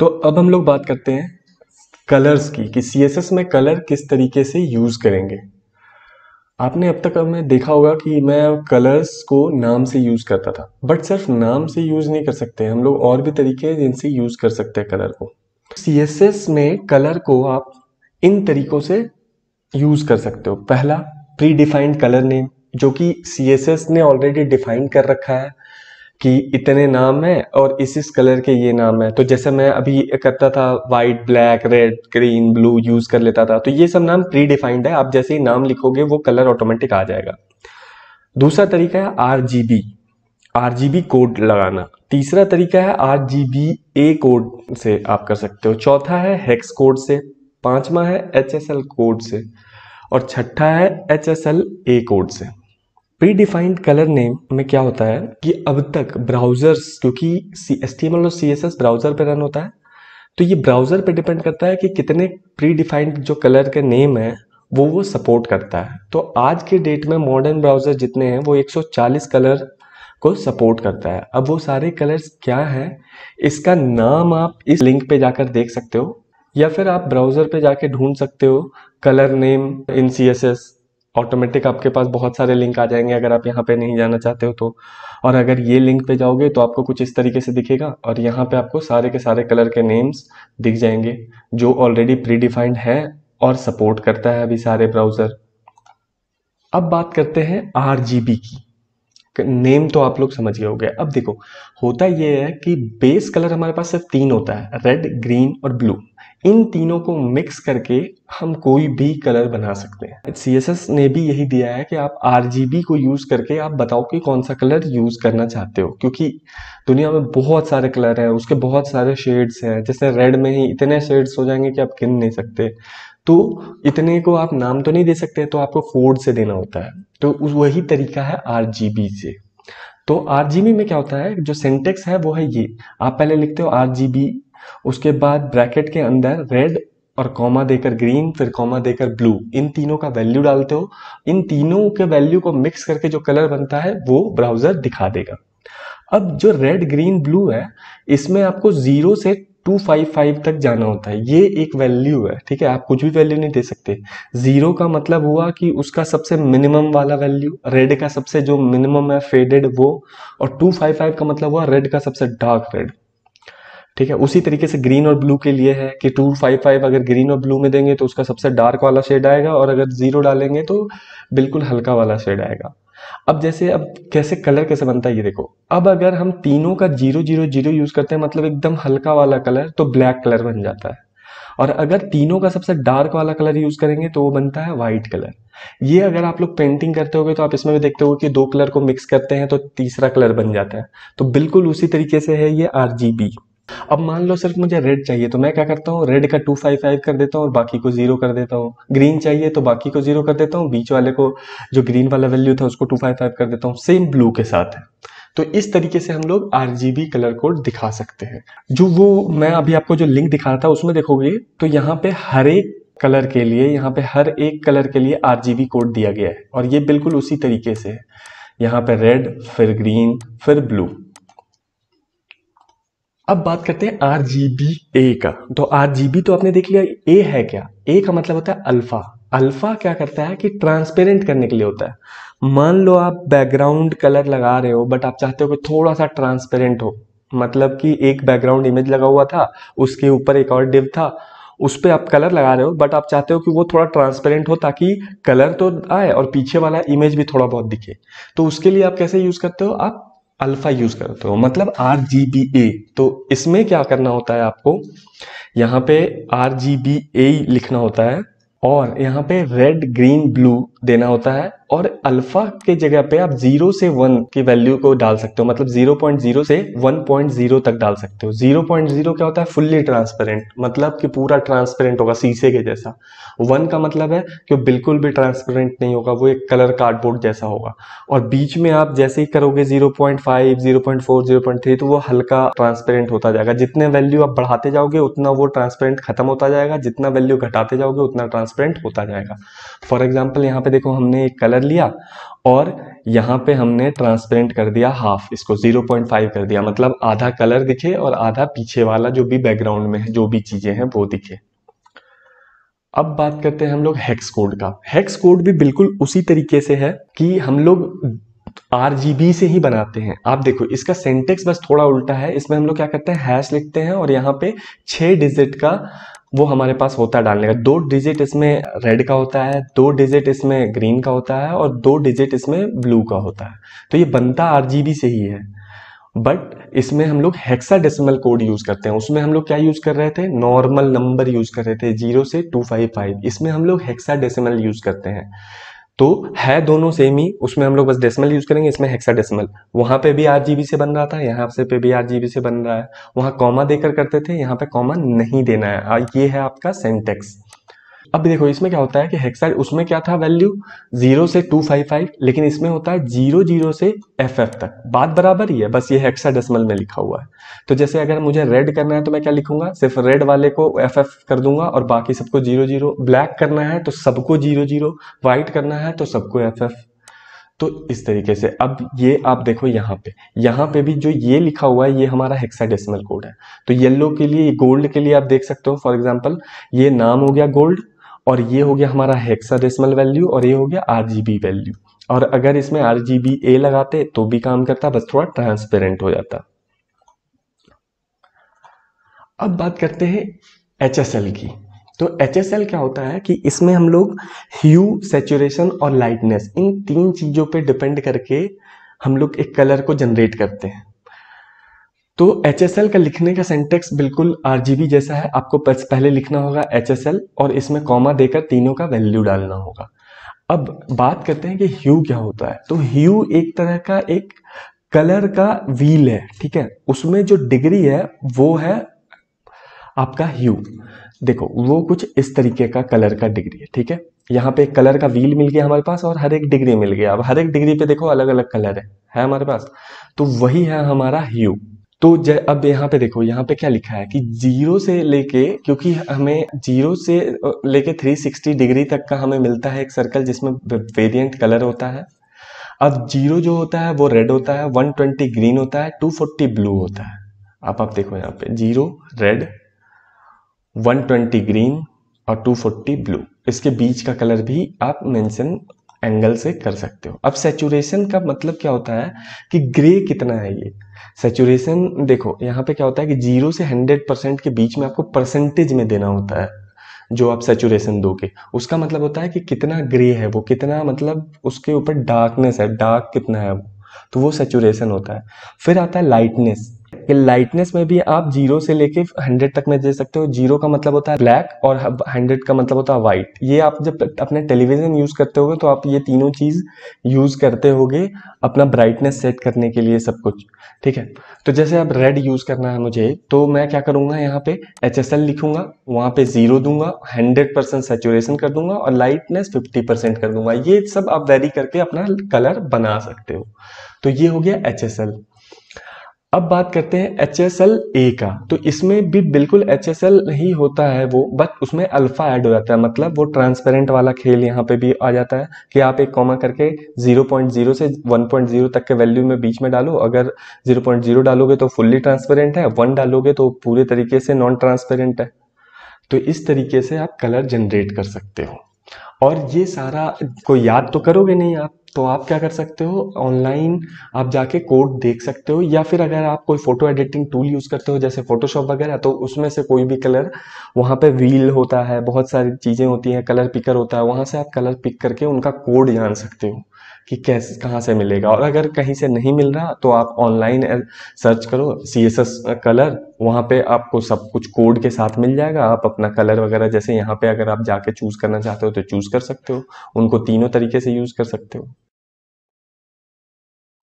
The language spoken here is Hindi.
तो अब हम लोग बात करते हैं कलर्स की कि सी में कलर किस तरीके से यूज़ करेंगे आपने अब तक हमें देखा होगा कि मैं कलर्स को नाम से यूज़ करता था बट सिर्फ नाम से यूज़ नहीं कर सकते हम लोग और भी तरीके हैं जिनसे यूज़ कर सकते हैं कलर को सी में कलर को आप इन तरीक़ों से यूज़ कर सकते हो पहला प्री डिफाइंड कलर नेम जो कि सी ने ऑलरेडी डिफाइन कर रखा है कि इतने नाम हैं और इस इस कलर के ये नाम है तो जैसे मैं अभी करता था white black red green blue use कर लेता था तो ये सब नाम प्री डिफाइंड है आप जैसे ही नाम लिखोगे वो कलर ऑटोमेटिक आ जाएगा दूसरा तरीका है R G B R G B code लगाना तीसरा तरीका है R G B A code से आप कर सकते हो चौथा है हेक्स कोड से पांचवा है एच एस एल कोड से और छठा है H S L A code से प्री डिफाइंड कलर नेम में क्या होता है कि अब तक ब्राउजर्स क्योंकि सी एस टी और सी एस एस ब्राउजर पर रन होता है तो ये ब्राउजर पे डिपेंड करता है कि कितने प्री डिफाइंड जो कलर के नेम है वो वो सपोर्ट करता है तो आज के डेट में मॉडर्न ब्राउजर जितने हैं वो 140 कलर को सपोर्ट करता है अब वो सारे कलर्स क्या हैं इसका नाम आप इस लिंक पे जाकर देख सकते हो या फिर आप ब्राउज़र पे जाके ढूंढ सकते हो colour name in C S S automatic आपके पास बहुत सारे लिंक आ जाएंगे अगर आप यहाँ पे नहीं जाना चाहते हो तो और अगर ये लिंक पे जाओगे तो आपको कुछ इस तरीके से दिखेगा और यहाँ पे आपको सारे के सारे कलर के नेम्स दिख जाएंगे जो ऑलरेडी प्री डिफाइंड है और सपोर्ट करता है अभी सारे ब्राउज़र अब बात करते हैं आर की नेम तो आप लोग समझ गए होंगे अब देखो होता यह है कि बेस कलर हमारे पास सिर्फ तीन होता है रेड ग्रीन और ब्लू इन तीनों को मिक्स करके हम कोई भी कलर बना सकते हैं सी ने भी यही दिया है कि आप आर को यूज़ करके आप बताओ कि कौन सा कलर यूज़ करना चाहते हो क्योंकि दुनिया में बहुत सारे कलर हैं उसके बहुत सारे शेड्स हैं जैसे रेड में ही इतने शेड्स हो जाएंगे कि आप गिन नहीं सकते तो इतने को आप नाम तो नहीं दे सकते तो आपको फोर्ड से देना होता है तो वही तरीका है आर से तो आर में क्या होता है जो सेंटेक्स है वो है ये आप पहले लिखते हो आर उसके बाद ब्रैकेट के अंदर रेड और कॉमा देकर ग्रीन फिर कॉमा देकर ब्लू इन तीनों का वैल्यू डालते हो इन तीनों के वैल्यू को मिक्स करके जो कलर बनता है वो ब्राउजर दिखा देगा अब जो रेड ग्रीन ब्लू है इसमें आपको जीरो से टू फाइव फाइव तक जाना होता है ये एक वैल्यू है ठीक है आप कुछ भी वैल्यू नहीं दे सकते जीरो का मतलब हुआ कि उसका सबसे मिनिमम वाला वैल्यू रेड का सबसे जो मिनिमम है फेडेड वो और टू फाइव फाइव का मतलब हुआ रेड का सबसे डार्क रेड ठीक है उसी तरीके से ग्रीन और ब्लू के लिए है कि टू फाइव फाइव अगर ग्रीन और ब्लू में देंगे तो उसका सबसे डार्क वाला शेड आएगा और अगर जीरो डालेंगे तो बिल्कुल हल्का वाला शेड आएगा अब जैसे अब कैसे कलर कैसे बनता है ये देखो अब अगर हम तीनों का जीरो जीरो जीरो यूज़ करते हैं मतलब एकदम हल्का वाला कलर तो ब्लैक कलर बन जाता है और अगर तीनों का सबसे डार्क वाला कलर यूज़ करेंगे तो वो बनता है व्हाइट कलर ये अगर आप लोग पेंटिंग करते हो तो आप इसमें भी देखते हो कि दो कलर को मिक्स करते हैं तो तीसरा कलर बन जाता है तो बिल्कुल उसी तरीके से है ये आर अब मान लो सिर्फ मुझे रेड चाहिए तो मैं क्या करता हूँ रेड का टू फाइव फाइव कर देता हूँ और बाकी को जीरो कर देता हूँ ग्रीन चाहिए तो बाकी को जीरो कर देता हूँ बीच वाले को जो ग्रीन वाला वैल्यू था उसको टू फाइव फाइव कर देता हूँ सेम ब्लू के साथ है तो इस तरीके से हम लोग बी कलर कोड दिखा सकते हैं जो वो मैं अभी आपको जो लिंक दिखा रहा था उसमें देखोगे तो यहाँ पे हर एक कलर के लिए यहाँ पे हर एक कलर के लिए बी कोड दिया गया है और ये बिल्कुल उसी तरीके से है यहाँ पे रेड फिर ग्रीन फिर ब्लू अब बात करते हैं आर जी बी ए का तो आर जी बी तो आपने देख लिया ए है क्या ए का मतलब होता है अल्फा अल्फा क्या करता है कि ट्रांसपेरेंट करने के लिए होता है मान लो आप बैकग्राउंड कलर लगा रहे हो बट आप चाहते हो कि थोड़ा सा ट्रांसपेरेंट हो मतलब कि एक बैकग्राउंड इमेज लगा हुआ था उसके ऊपर एक और डिव था उस पर आप कलर लगा रहे हो बट आप चाहते हो कि वो थोड़ा ट्रांसपेरेंट हो ताकि कलर तो आए और पीछे वाला इमेज भी थोड़ा बहुत दिखे तो उसके लिए आप कैसे यूज़ करते हो आप अल्फा यूज करते हो मतलब आर जी बी ए तो इसमें क्या करना होता है आपको यहाँ पे आर जी बी ए लिखना होता है और यहाँ पे रेड ग्रीन ब्लू देना होता है और अल्फा के जगह पे आप जीरो से वन की वैल्यू को डाल सकते हो मतलब जीरो पॉइंट जीरो से वन पॉइंट जीरो तक डाल सकते हो जीरो पॉइंट जीरो क्या होता है फुल्ली ट्रांसपेरेंट मतलब कि पूरा ट्रांसपेरेंट होगा शीशे के जैसा वन का मतलब है कि बिल्कुल भी ट्रांसपेरेंट नहीं होगा वो एक कलर कार्डबोर्ड जैसा होगा और बीच में आप जैसे ही करोगे zero point five zero point four zero point three तो वो हल्का ट्रांसपेरेंट होता जाएगा जितने वैल्यू आप बढ़ाते जाओगे उतना वो ट्रांसपेरेंट खत्म होता जाएगा जितना वैल्यू घटाते जाओगे उतना ट्रांसपेरेंट होता जाएगा फॉर एग्जाम्पल यहाँ पे देखो हमने एक कलर लिया और यहाँ पे हमने ट्रांसपेरेंट कर दिया हाफ इसको 0.5 कर दिया मतलब आधा कलर दिखे और आधा पीछे वाला जो भी बैकग्राउंड में है जो भी चीज़ें हैं वो दिखे अब बात करते हैं हम लोग हेक्स कोड का हेक्स कोड भी बिल्कुल उसी तरीके से है कि हम लोग आर से ही बनाते हैं आप देखो इसका सेंटेक्स बस थोड़ा उल्टा है इसमें हम लोग क्या करते हैं हैश लिखते हैं और यहाँ पे छह डिजिट का वो हमारे पास होता है डालने का दो डिजिट इसमें रेड का होता है दो डिजिट इसमें ग्रीन का होता है और दो डिजिट इसमें ब्लू का होता है तो ये बनता आर से ही है बट इसमें हम लोग हेक्साडेसिमल कोड यूज़ करते हैं उसमें हम लोग क्या यूज़ कर रहे थे नॉर्मल नंबर यूज़ कर रहे थे जीरो से टू फाइव फाइव इसमें हम लोग हेक्साडेसिमल यूज़ करते हैं तो है दोनों सेम ही उसमें हम लोग बस डेसिमल यूज़ करेंगे इसमें हेक्सा डेसिमल वहां पे भी आठ जीबी से बन रहा था यहाँ से पे भी आठ जीबी से बन रहा है वहां कॉमा देकर करते थे यहाँ पे कॉमा नहीं देना है ये है आपका सेंटेक्स अब देखो इसमें क्या होता है कि हेक्साइड उसमें क्या था वैल्यू जीरो से टू फाइव फाइव लेकिन इसमें होता है जीरो जीरो से एफ एफ तक बात बराबर ही है बस ये हेक्साडेसिमल में लिखा हुआ है तो जैसे अगर मुझे रेड करना है तो मैं क्या लिखूंगा सिर्फ रेड वाले को एफ एफ कर दूंगा और बाकी सबको जीरो जीरो ब्लैक करना है तो सबको जीरो जीरो व्हाइट करना है तो सबको एफ एफ तो इस तरीके से अब ये आप देखो यहाँ पे यहाँ पे भी जो ये लिखा हुआ है ये हमारा हेक्साडेसिमल कोड है तो येलो के लिए गोल्ड के लिए आप देख सकते हो फॉर एग्जांपल ये नाम हो गया गोल्ड और ये हो गया हमारा हेक्साडेसिमल वैल्यू और ये हो गया आर वैल्यू और अगर इसमें आर ए लगाते तो भी काम करता बस थोड़ा ट्रांसपेरेंट हो जाता अब बात करते हैं एच की तो एच क्या होता है कि इसमें हम लोग ह्यू सेचुरेशन और लाइटनेस इन तीन चीज़ों पे डिपेंड करके हम लोग एक कलर को जनरेट करते हैं तो एच का लिखने का सेंटेक्स बिल्कुल आर जैसा है आपको पहले लिखना होगा एच और इसमें कॉमा देकर तीनों का वैल्यू डालना होगा अब बात करते हैं कि ह्यू क्या होता है तो ह्यू एक तरह का एक कलर का व्हील है ठीक है उसमें जो डिग्री है वो है आपका ह्यू देखो वो कुछ इस तरीके का कलर का डिग्री है ठीक है यहाँ पे एक कलर का व्हील मिल गया हमारे पास और हर एक डिग्री मिल गया अब हर एक डिग्री पे देखो अलग अलग कलर है है हमारे पास तो वही है हमारा ह्यू तो जय अब यहाँ पे देखो यहाँ पे क्या लिखा है कि जीरो से लेके क्योंकि हमें जीरो से लेके 360 डिग्री तक का हमें मिलता है एक सर्कल जिसमें वेरिएंट कलर होता है अब जीरो जो होता है वो रेड होता है 120 ग्रीन होता है 240 ब्लू होता है आप आप देखो यहाँ पे जीरो रेड 120 ग्रीन और 240 ब्लू इसके बीच का कलर भी आप मैंशन एंगल से कर सकते हो अब सेचुरेशन का मतलब क्या होता है कि ग्रे कितना है ये सेचुरेशन देखो यहाँ पे क्या होता है कि जीरो से हंड्रेड परसेंट के बीच में आपको परसेंटेज में देना होता है जो आप सेचुरेशन दोगे उसका मतलब होता है कि कितना ग्रे है वो कितना मतलब उसके ऊपर डार्कनेस है डार्क कितना है वो तो वो सेचुरेशन होता है फिर आता है लाइटनेस कि लाइटनेस में भी आप जीरो से लेके हंड्रेड तक में दे सकते हो जीरो का मतलब होता है ब्लैक और हंड्रेड का मतलब होता है व्हाइट ये आप जब अपने टेलीविजन यूज करते हो तो आप ये तीनों चीज यूज करते हो अपना ब्राइटनेस सेट करने के लिए सब कुछ ठीक है तो जैसे आप रेड यूज करना है मुझे तो मैं क्या करूंगा यहाँ पे एच एस लिखूंगा वहां पे जीरो दूंगा हंड्रेड परसेंट सेचुरेशन कर दूंगा और लाइटनेस फिफ्टी परसेंट कर दूंगा ये सब आप वेरी करके अपना कलर बना सकते हो तो ये हो गया एच अब बात करते हैं एच एस एल ए का तो इसमें भी बिल्कुल एच एस एल ही होता है वो बट उसमें अल्फा ऐड हो जाता है मतलब वो ट्रांसपेरेंट वाला खेल यहाँ पे भी आ जाता है कि आप एक कॉमा करके 0.0 से 1.0 तक के वैल्यू में बीच में डालो अगर 0.0 डालोगे तो फुल्ली ट्रांसपेरेंट है वन डालोगे तो पूरे तरीके से नॉन ट्रांसपेरेंट है तो इस तरीके से आप कलर जनरेट कर सकते हो और ये सारा को याद तो करोगे नहीं आप तो आप क्या कर सकते हो ऑनलाइन आप जाके कोड देख सकते हो या फिर अगर आप कोई फोटो एडिटिंग टूल यूज़ करते हो जैसे फोटोशॉप वगैरह तो उसमें से कोई भी कलर वहाँ पे व्हील होता है बहुत सारी चीज़ें होती हैं कलर पिकर होता है वहाँ से आप कलर पिक करके उनका कोड जान सकते हो कि कैसे कहाँ से मिलेगा और अगर कहीं से नहीं मिल रहा तो आप ऑनलाइन सर्च करो सी एस एस कलर वहाँ पे आपको सब कुछ कोड के साथ मिल जाएगा आप अपना कलर वगैरह जैसे यहाँ पे अगर आप जाके चूज़ करना चाहते हो तो चूज़ कर सकते हो उनको तीनों तरीके से यूज़ कर सकते हो